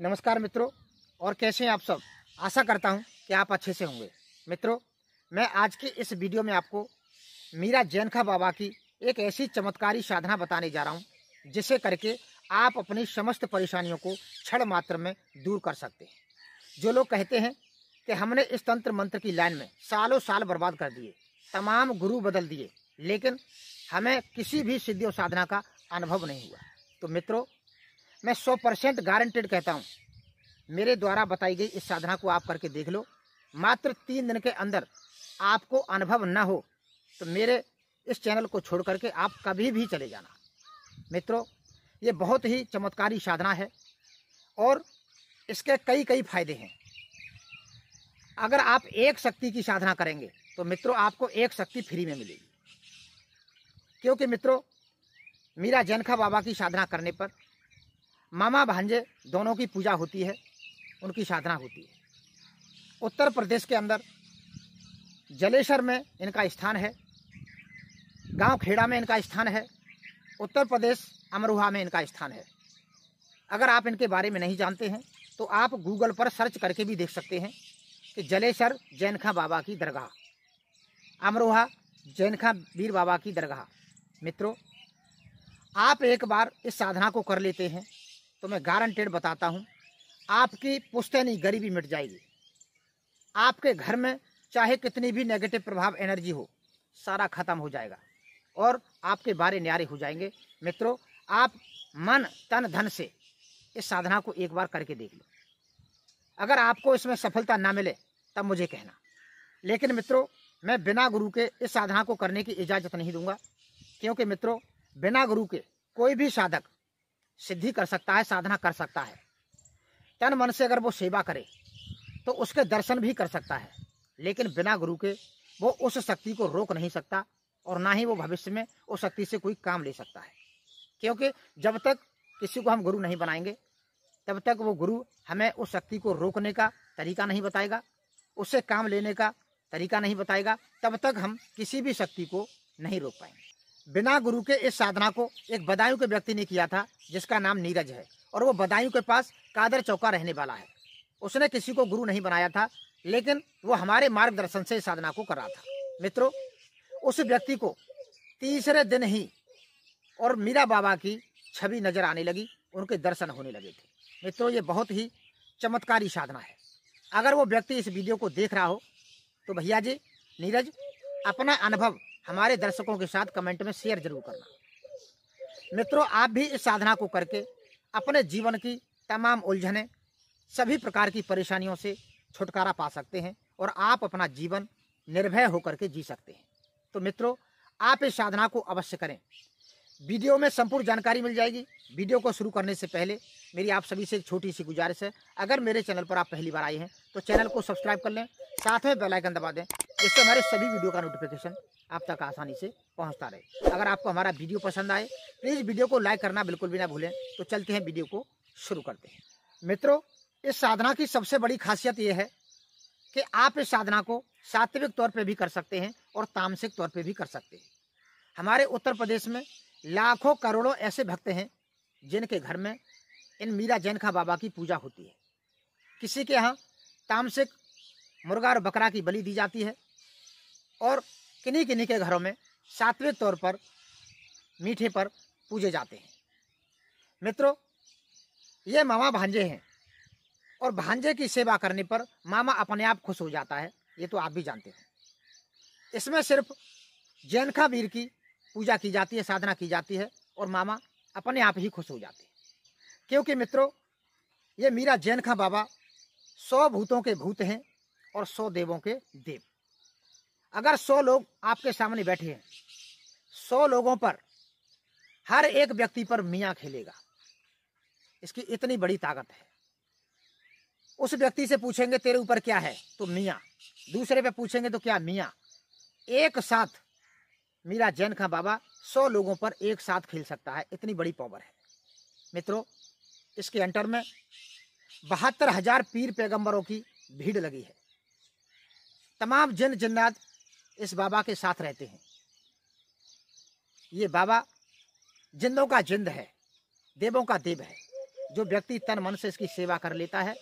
नमस्कार मित्रों और कैसे हैं आप सब आशा करता हूं कि आप अच्छे से होंगे मित्रों मैं आज के इस वीडियो में आपको मीरा जैनखा बाबा की एक ऐसी चमत्कारी साधना बताने जा रहा हूं जिसे करके आप अपनी समस्त परेशानियों को क्षण मात्र में दूर कर सकते हैं जो लोग कहते हैं कि हमने इस तंत्र मंत्र की लाइन में सालों साल बर्बाद कर दिए तमाम गुरु बदल दिए लेकिन हमें किसी भी सिद्धि और साधना का अनुभव नहीं हुआ तो मित्रों मैं सौ परसेंट गारंटेड कहता हूँ मेरे द्वारा बताई गई इस साधना को आप करके देख लो मात्र तीन दिन के अंदर आपको अनुभव ना हो तो मेरे इस चैनल को छोड़ करके आप कभी भी चले जाना मित्रों ये बहुत ही चमत्कारी साधना है और इसके कई कई फायदे हैं अगर आप एक शक्ति की साधना करेंगे तो मित्रों आपको एक शक्ति फ्री में मिलेगी क्योंकि मित्रों मीरा जैनखा बाबा की साधना करने पर मामा भांजे दोनों की पूजा होती है उनकी साधना होती है उत्तर प्रदेश के अंदर जलेश्वर में इनका स्थान है गांव खेड़ा में इनका स्थान है उत्तर प्रदेश अमरोहा में इनका स्थान है अगर आप इनके बारे में नहीं जानते हैं तो आप गूगल पर सर्च करके भी देख सकते हैं कि जलेश्वर जैन खां बाबा की दरगाह अमरोहा जैन खां वीर बाबा की दरगाह मित्रों आप एक बार इस साधना को कर लेते हैं तो मैं गारंटेड बताता हूँ आपकी पुश्तैनी गरीबी मिट जाएगी आपके घर में चाहे कितनी भी नेगेटिव प्रभाव एनर्जी हो सारा खत्म हो जाएगा और आपके बारे न्यारे हो जाएंगे मित्रों आप मन तन धन से इस साधना को एक बार करके देख लो अगर आपको इसमें सफलता ना मिले तब मुझे कहना लेकिन मित्रों मैं बिना गुरु के इस साधना को करने की इजाज़त नहीं दूंगा क्योंकि मित्रों बिना गुरु के कोई भी साधक सिद्धि कर सकता है साधना कर सकता है तन मन से अगर वो सेवा करे तो उसके दर्शन भी कर सकता है लेकिन बिना गुरु के वो उस शक्ति को रोक नहीं सकता और ना ही वो भविष्य में उस शक्ति से कोई काम ले सकता है क्योंकि जब तक किसी को हम गुरु नहीं बनाएंगे तब तक वो गुरु हमें उस शक्ति को रोकने का तरीका नहीं बताएगा उससे काम लेने का तरीका नहीं बताएगा तब तक हम किसी भी शक्ति को नहीं रोक पाएंगे बिना गुरु के इस साधना को एक बदायूं के व्यक्ति ने किया था जिसका नाम नीरज है और वो बदायूं के पास कादर चौका रहने वाला है उसने किसी को गुरु नहीं बनाया था लेकिन वो हमारे मार्गदर्शन से साधना को कर रहा था मित्रों उस व्यक्ति को तीसरे दिन ही और मीरा बाबा की छवि नजर आने लगी उनके दर्शन होने लगे थे मित्रों ये बहुत ही चमत्कारी साधना है अगर वो व्यक्ति इस वीडियो को देख रहा हो तो भैया जी नीरज अपना अनुभव हमारे दर्शकों के साथ कमेंट में शेयर जरूर करना मित्रों आप भी इस साधना को करके अपने जीवन की तमाम उलझने सभी प्रकार की परेशानियों से छुटकारा पा सकते हैं और आप अपना जीवन निर्भय होकर के जी सकते हैं तो मित्रों आप इस साधना को अवश्य करें वीडियो में संपूर्ण जानकारी मिल जाएगी वीडियो को शुरू करने से पहले मेरी आप सभी से एक छोटी सी गुजारिश है अगर मेरे चैनल पर आप पहली बार आए हैं तो चैनल को सब्सक्राइब कर लें साथ में बेलाइकन दबा दें जिससे हमारे सभी वीडियो का नोटिफिकेशन आप तक आसानी से पहुंचता रहे अगर आपको हमारा वीडियो पसंद आए प्लीज़ वीडियो को लाइक करना बिल्कुल भी ना भूलें तो चलते हैं वीडियो को शुरू करते हैं मित्रों इस साधना की सबसे बड़ी खासियत यह है कि आप इस साधना को सात्विक तौर पर भी कर सकते हैं और तामसिक तौर पर भी कर सकते हैं हमारे उत्तर प्रदेश में लाखों करोड़ों ऐसे भक्त हैं जिनके घर में इन मीरा जैन बाबा की पूजा होती है किसी के यहाँ तामसिक मुर्गा और बकरा की बलि दी जाती है और किन्हीं किन्हीं के घरों में सात्विक तौर पर मीठे पर पूजे जाते हैं मित्रों ये मामा भांजे हैं और भांजे की सेवा करने पर मामा अपने आप खुश हो जाता है ये तो आप भी जानते हैं इसमें सिर्फ जैनखा वीर की पूजा की जाती है साधना की जाती है और मामा अपने आप ही खुश हो जाते हैं क्योंकि मित्रों ये मीरा जैनखा बाबा सौ भूतों के भूत हैं और सौ देवों के देव अगर सौ लोग आपके सामने बैठे हैं सौ लोगों पर हर एक व्यक्ति पर मियाँ खेलेगा इसकी इतनी बड़ी ताकत है उस व्यक्ति से पूछेंगे तेरे ऊपर क्या है तो मियाँ दूसरे पे पूछेंगे तो क्या मियाँ एक साथ मीरा जैन खां बाबा सौ लोगों पर एक साथ खेल सकता है इतनी बड़ी पावर है मित्रों इसके एंटर में बहत्तर हजार पीर पैगंबरों की भीड़ लगी है तमाम जन जन्नात इस बाबा के साथ रहते हैं ये बाबा जिंदों का जिंद है देवों का देव है जो व्यक्ति तन मन से इसकी सेवा कर लेता है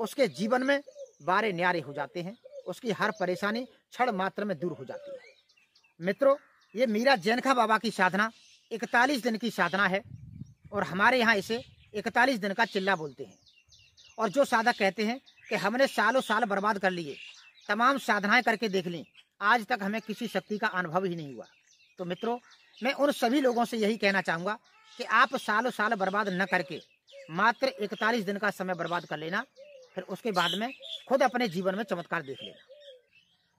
उसके जीवन में बारे न्यारे हो जाते हैं उसकी हर परेशानी क्षण मात्र में दूर हो जाती है मित्रों ये मीरा जैनखा बाबा की साधना 41 दिन की साधना है और हमारे यहाँ इसे 41 दिन का चिल्ला बोलते हैं और जो साधक कहते हैं कि हमने सालों साल बर्बाद कर लिए तमाम साधनाएं करके देख लें आज तक हमें किसी शक्ति का अनुभव ही नहीं हुआ तो मित्रों मैं उन सभी लोगों से यही कहना चाहूँगा कि आप सालों साल बर्बाद न करके मात्र इकतालीस दिन का समय बर्बाद कर लेना फिर उसके बाद में खुद अपने जीवन में चमत्कार देख लेना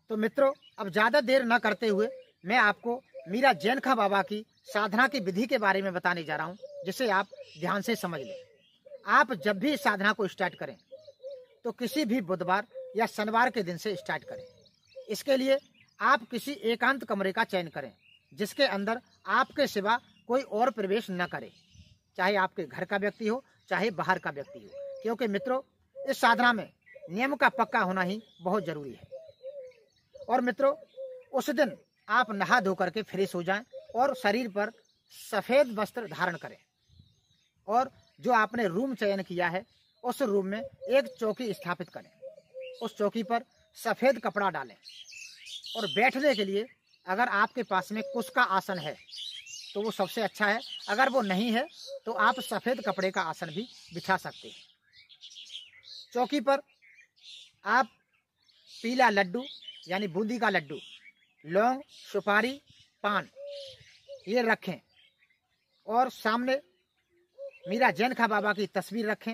तो मित्रों अब ज़्यादा देर न करते हुए मैं आपको मीरा जैन खां बाबा की साधना की विधि के बारे में बताने जा रहा हूँ जिसे आप ध्यान से समझ लें आप जब भी साधना को स्टार्ट करें तो किसी भी बुधवार या शनिवार के दिन से स्टार्ट करें इसके लिए आप किसी एकांत कमरे का चयन करें जिसके अंदर आपके सिवा कोई और प्रवेश न करे चाहे आपके घर का व्यक्ति हो चाहे बाहर का व्यक्ति हो क्योंकि मित्रों इस साधना में नियम का पक्का होना ही बहुत जरूरी है और मित्रों उस दिन आप नहा धो करके फ्रेश हो जाएं और शरीर पर सफ़ेद वस्त्र धारण करें और जो आपने रूम चयन किया है उस रूम में एक चौकी स्थापित करें उस चौकी पर सफ़ेद कपड़ा डालें और बैठने के लिए अगर आपके पास में कुश का आसन है तो वो सबसे अच्छा है अगर वो नहीं है तो आप सफ़ेद कपड़े का आसन भी बिछा सकते हैं चौकी पर आप पीला लड्डू यानी बूंदी का लड्डू लौंग सुपारी पान ये रखें और सामने मीरा जैन खा बाबा की तस्वीर रखें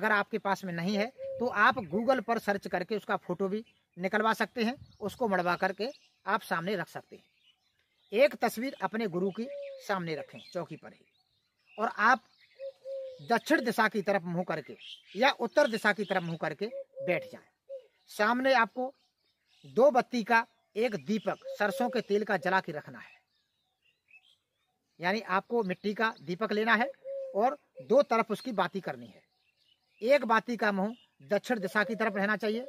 अगर आपके पास में नहीं है तो आप गूगल पर सर्च करके उसका फ़ोटो भी निकलवा सकते हैं उसको मड़वा करके आप सामने रख सकते हैं एक तस्वीर अपने गुरु की सामने रखें चौकी पर ही और आप दक्षिण दिशा की तरफ मुंह करके या उत्तर दिशा की तरफ मुंह करके बैठ जाएं सामने आपको दो बत्ती का एक दीपक सरसों के तेल का जला के रखना है यानी आपको मिट्टी का दीपक लेना है और दो तरफ उसकी बाती करनी है एक बाती का मुंह दक्षिण दिशा की तरफ रहना चाहिए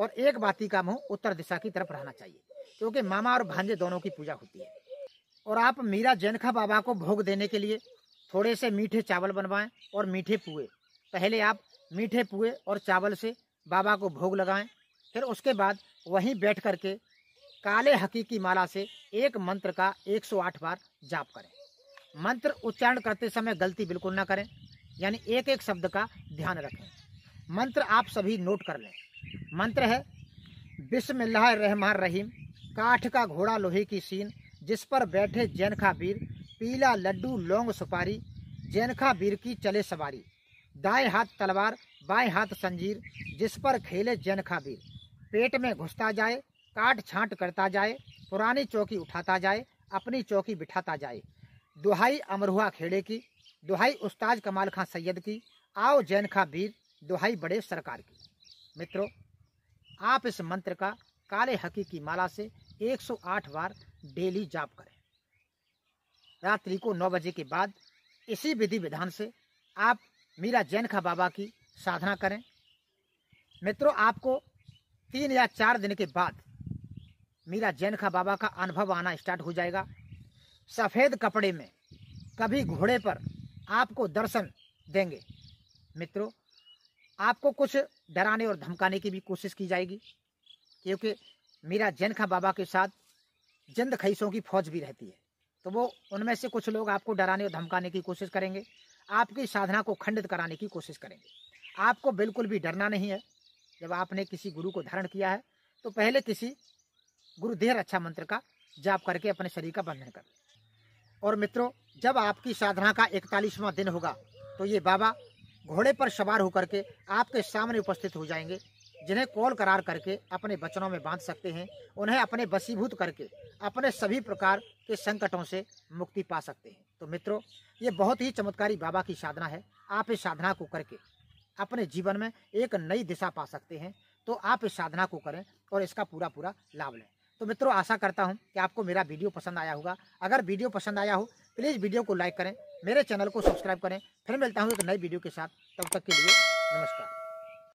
और एक बाती का मुंह उत्तर दिशा की तरफ रहना चाहिए क्योंकि मामा और भांजे दोनों की पूजा होती है और आप मीरा जैनखा बाबा को भोग देने के लिए थोड़े से मीठे चावल बनवाएं और मीठे पुए पहले आप मीठे पुए और चावल से बाबा को भोग लगाएं फिर उसके बाद वहीं बैठ करके काले हकीकी माला से एक मंत्र का 108 बार जाप करें मंत्र उच्चारण करते समय गलती बिल्कुल ना करें यानी एक एक शब्द का ध्यान रखें मंत्र आप सभी नोट कर लें मंत्र है रहीम काठ का घोड़ा लोहे की सीन जिस पर बैठे जैनखा बीर पीला लड्डू लौंग सुपारी जैनखा बीर की चले सवारी दाएं हाथ तलवार बाएं हाथ संजीर जिस पर खेले जैनखा बीर पेट में घुसता जाए काट छांट करता जाए पुरानी चौकी उठाता जाए अपनी चौकी बिठाता जाए दुहाई अमरुहा खेड़े की दुहाई उस्ताद कमाल खां सैयद की आओ जैन खां बीर दुहाई बड़े सरकार की मित्रों आप इस मंत्र का काले हकी की माला से 108 बार डेली जाप करें रात्रि को 9 बजे के बाद इसी विधि विधान से आप मीरा जैनखा बाबा की साधना करें मित्रों आपको तीन या चार दिन के बाद मीरा जैनखा बाबा का अनुभव आना स्टार्ट हो जाएगा सफ़ेद कपड़े में कभी घोड़े पर आपको दर्शन देंगे मित्रों आपको कुछ डराने और धमकाने की भी कोशिश की जाएगी क्योंकि मेरा जनखा बाबा के साथ जंद खईसों की फौज भी रहती है तो वो उनमें से कुछ लोग आपको डराने और धमकाने की कोशिश करेंगे आपकी साधना को खंडित कराने की कोशिश करेंगे आपको बिल्कुल भी डरना नहीं है जब आपने किसी गुरु को धारण किया है तो पहले किसी गुरुदेह रक्षा मंत्र का जाप करके अपने शरीर का बंधन कर और मित्रों जब आपकी साधना का इकतालीसवां दिन होगा तो ये बाबा घोड़े पर सवार होकर के आपके सामने उपस्थित हो जाएंगे जिन्हें कॉल करार करके अपने वचनों में बांध सकते हैं उन्हें अपने बसीभूत करके अपने सभी प्रकार के संकटों से मुक्ति पा सकते हैं तो मित्रों ये बहुत ही चमत्कारी बाबा की साधना है आप इस साधना को करके अपने जीवन में एक नई दिशा पा सकते हैं तो आप इस साधना को करें और इसका पूरा पूरा लाभ लें तो मित्रों आशा करता हूँ कि आपको मेरा वीडियो पसंद आया होगा अगर वीडियो पसंद आया हो प्लीज़ वीडियो को लाइक करें मेरे चैनल को सब्सक्राइब करें फिर मिलता हूँ एक नई वीडियो के साथ तब तक के लिए नमस्कार